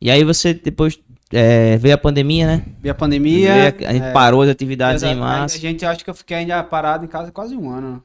E aí você depois é, veio a pandemia, né? Veio a pandemia. Veio a, a, gente é, parou as atividades em massa. A gente acha que eu fiquei ainda parado em casa quase um ano.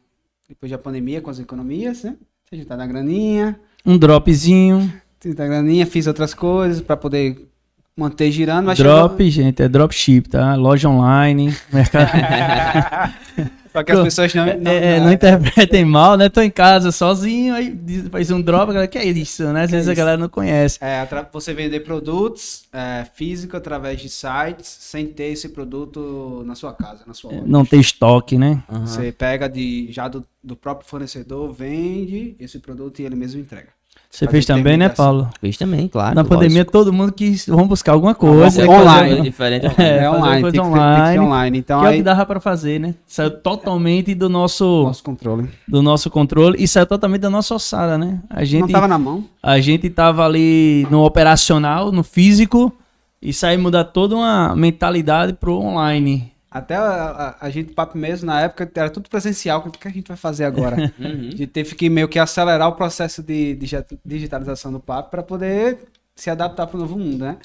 Depois da pandemia, com as economias, né? A gente tá na graninha. Um dropzinho. Tá graninha, fiz outras coisas para poder manter girando. Drop, chegou... gente, é dropship, tá? Loja online, mercado. para que as pessoas é, é, não, não, é, não, interpretem mal, né? Tô em casa sozinho, aí faz um drop, galera, que é isso, né? Às que vezes é a galera não conhece. É, você vender produtos é, físico através de sites sem ter esse produto na sua casa, na sua é, loja. Não tem estoque, né? Uhum. Você pega de, já do, do próprio fornecedor, vende esse produto e ele mesmo entrega. Você fez também, né, Paulo? Fez também, claro. Na pandemia, lógico. todo mundo quis. Vamos buscar alguma coisa. Né? online. Diferente. É, é online. Coisa online, tem que online. Então, que aí... é o que dava para fazer, né? Saiu é. totalmente do nosso. Nosso controle. Do nosso controle. E saiu totalmente da nossa ossada, né? A gente, Não tava na mão. A gente tava ali no operacional, no físico. E saiu mudar toda uma mentalidade pro online. Até a, a, a gente, papo mesmo, na época, era tudo presencial. O que é a gente vai fazer agora? uhum. A gente teve que meio que acelerar o processo de, de digitalização do papo para poder se adaptar para o novo mundo, né?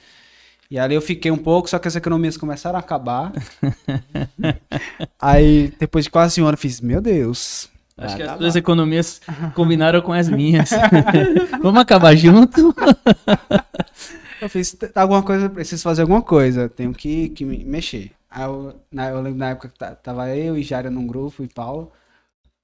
E ali eu fiquei um pouco, só que as economias começaram a acabar. Aí, depois de quase um ano, eu fiz, meu Deus. Acho que ah, as tá duas economias combinaram com as minhas. Vamos acabar junto? eu fiz, alguma coisa, preciso fazer alguma coisa, tenho que, que mexer eu, na, eu lembro na época que tava eu e Jaira num grupo e Paulo.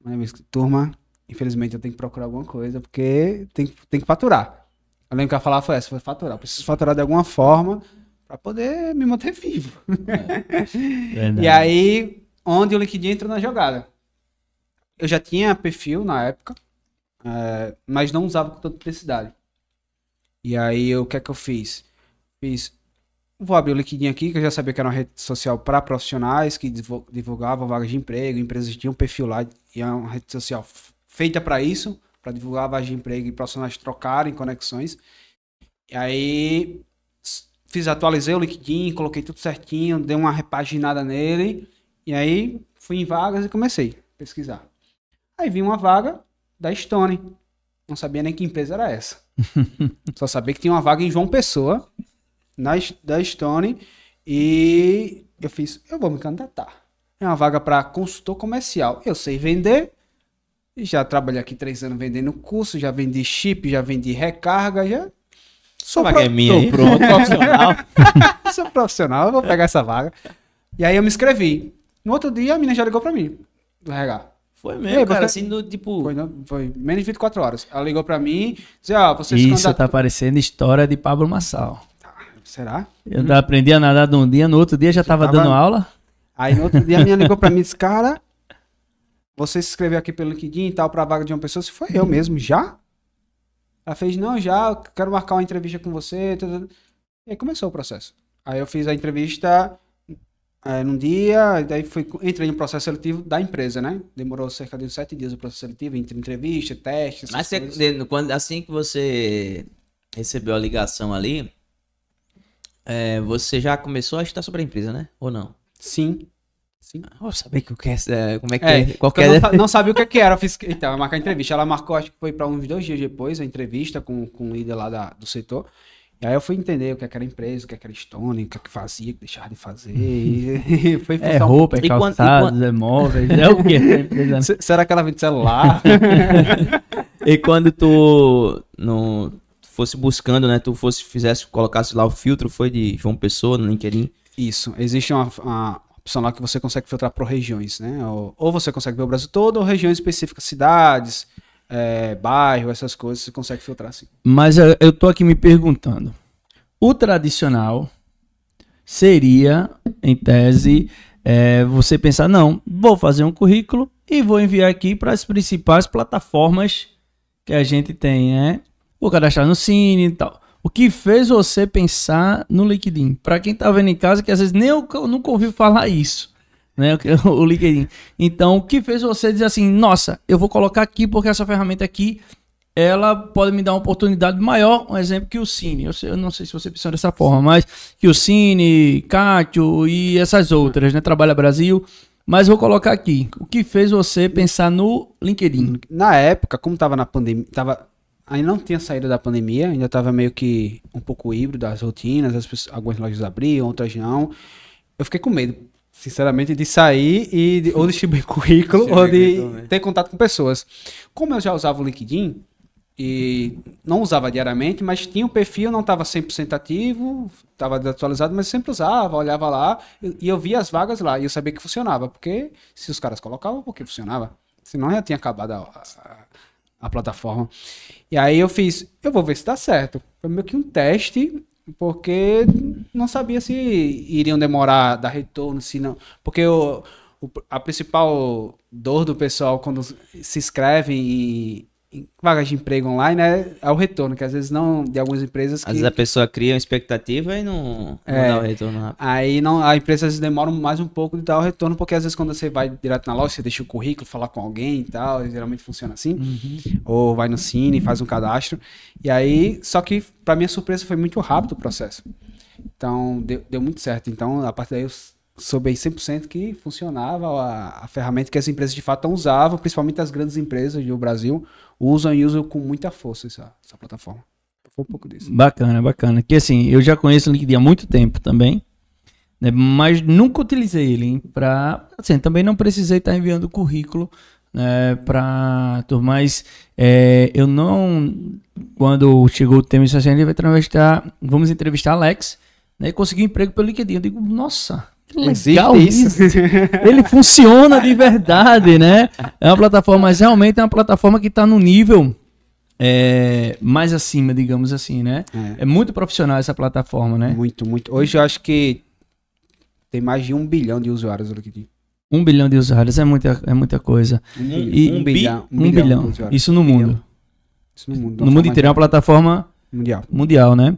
Né, mas, turma, infelizmente eu tenho que procurar alguma coisa, porque tem, tem que faturar. Eu lembro que a falar foi essa, foi faturar. Eu preciso faturar de alguma forma para poder me manter vivo. É. e aí, onde o LinkedIn entra na jogada? Eu já tinha perfil na época, é, mas não usava com tanta intensidade. E aí, o que é que eu fiz? Fiz Vou abrir o liquidinho aqui, que eu já sabia que era uma rede social para profissionais que divulgava vagas de emprego, empresas tinham um perfil lá, e é uma rede social feita para isso, para divulgar vagas de emprego e profissionais trocarem conexões. E aí fiz, atualizei o LinkedIn, coloquei tudo certinho, dei uma repaginada nele, e aí fui em vagas e comecei a pesquisar. Aí vi uma vaga da Stone. Não sabia nem que empresa era essa. Só sabia que tinha uma vaga em João Pessoa na, da Stone e eu fiz, eu vou me candidatar. É uma vaga para consultor comercial. Eu sei vender, já trabalhei aqui três anos vendendo curso, já vendi chip, já vendi recarga, já Sou pro... é minha, pronto, profissional. Sou profissional, vou pegar essa vaga. E aí eu me inscrevi. No outro dia a menina já ligou para mim, do RH. Foi mesmo, aí, cara, porque... assim, do, tipo... Foi, não, foi, menos de 24 horas. Ela ligou para mim, ó, ah, você Isso, tá parecendo história de Pablo Massal. Será? Eu aprendi a nadar de um dia, no outro dia já estava tava... dando aula. Aí no outro dia a menina ligou para mim e disse, cara, você se inscreveu aqui pelo LinkedIn e tal para vaga de uma pessoa. Se foi eu mesmo, já? Ela fez, não, já, quero marcar uma entrevista com você. E aí começou o processo. Aí eu fiz a entrevista é, num dia, daí fui, entrei no processo seletivo da empresa, né? Demorou cerca de sete dias o processo seletivo, entre entrevista, testes. Mas você, quando, assim que você recebeu a ligação ali, é, você já começou a estudar sobre a empresa, né? Ou não? Sim. Sim. Ah, vou saber que, que é, é, como é que é. é qualquer... É. não, não sabia o que, é que era. Fiz, então, eu marcar a entrevista. Ela marcou, acho que foi para uns dois dias depois, a entrevista com, com o líder lá da, do setor. E aí eu fui entender o que, é que era empresa, o que, é que era Stone, o que, é que fazia, o que deixava de fazer. Uhum. foi é um... roupa, é e calçados, quando... é móveis, é o quê? Né? Será que ela vende celular? e quando tu... No fosse buscando, né? Tu fosse, fizesse, colocasse lá o filtro, foi de João Pessoa no LinkedIn. Isso, existe uma, uma opção lá que você consegue filtrar por regiões, né? Ou, ou, você consegue ver o Brasil todo, ou regiões específicas, cidades, é, bairro, essas coisas, você consegue filtrar sim. Mas é, eu tô aqui me perguntando, o tradicional seria, em tese, é, você pensar, não, vou fazer um currículo e vou enviar aqui para as principais plataformas que a gente tem, né? vou cadastrar no Cine e tal. O que fez você pensar no LinkedIn? Para quem tá vendo em casa, que às vezes nem eu, eu nunca ouvi falar isso, né? O, o LinkedIn. Então, o que fez você dizer assim, nossa, eu vou colocar aqui porque essa ferramenta aqui ela pode me dar uma oportunidade maior, um exemplo que o Cine. Eu, sei, eu não sei se você pensou dessa forma, mas que o Cine, Cátio e essas outras, né? Trabalha Brasil. Mas vou colocar aqui. O que fez você pensar no LinkedIn? Na época, como estava na pandemia, tava ainda não tinha saída da pandemia, ainda estava meio que um pouco híbrido as rotinas, as pessoas, algumas lojas abriam, outras não. Eu fiquei com medo, sinceramente, de sair e de, ou distribuir currículo ou de né? ter contato com pessoas. Como eu já usava o LinkedIn e não usava diariamente, mas tinha um perfil, não estava 100% ativo, estava desatualizado, mas sempre usava, olhava lá e eu via as vagas lá e eu sabia que funcionava, porque se os caras colocavam, porque funcionava. Senão já tinha acabado a, a a plataforma. E aí eu fiz, eu vou ver se dá certo. Foi meio que um teste, porque não sabia se iriam demorar, dar retorno, se não. Porque eu, a principal dor do pessoal quando se inscreve e vagas de emprego online é, né, é o retorno, que às vezes não, de algumas empresas que... Às vezes a pessoa cria uma expectativa e não, não é. dá o retorno rápido. Aí não, a empresa às vezes demora mais um pouco de dar o retorno, porque às vezes quando você vai direto na loja, você deixa o currículo, falar com alguém e tal, e geralmente funciona assim, uhum. ou vai no Cine, faz um cadastro, e aí, só que para minha surpresa foi muito rápido o processo. Então, deu, deu muito certo. Então, a partir daí eu soube 100% que funcionava a, a, ferramenta que as empresas de fato usavam, principalmente as grandes empresas do Brasil, usam e usam com muita força essa, essa plataforma. Foi um pouco disso. Bacana, bacana. Que assim, eu já conheço o LinkedIn há muito tempo também, né, mas nunca utilizei ele para. Assim, também não precisei estar tá enviando currículo né, para turma, mas é, eu não. Quando chegou o tema de assim, ele vai entrevistar, vamos entrevistar Alex, né, e conseguiu um emprego pelo LinkedIn. Eu digo, nossa, legal isso. Ele funciona de verdade, né? É uma plataforma, mas realmente é uma plataforma que está no nível é, mais acima, digamos assim, né? É. é. muito profissional essa plataforma, né? Muito, muito. Hoje eu acho que tem mais de um bilhão de usuários no LinkedIn. Um bilhão de usuários é muita, é muita coisa. Um, e, um, bilhão, um, bilhão, um bilhão. Isso no mundo. Isso no mundo. No mundo inteiro é uma plataforma mundial, mundial né?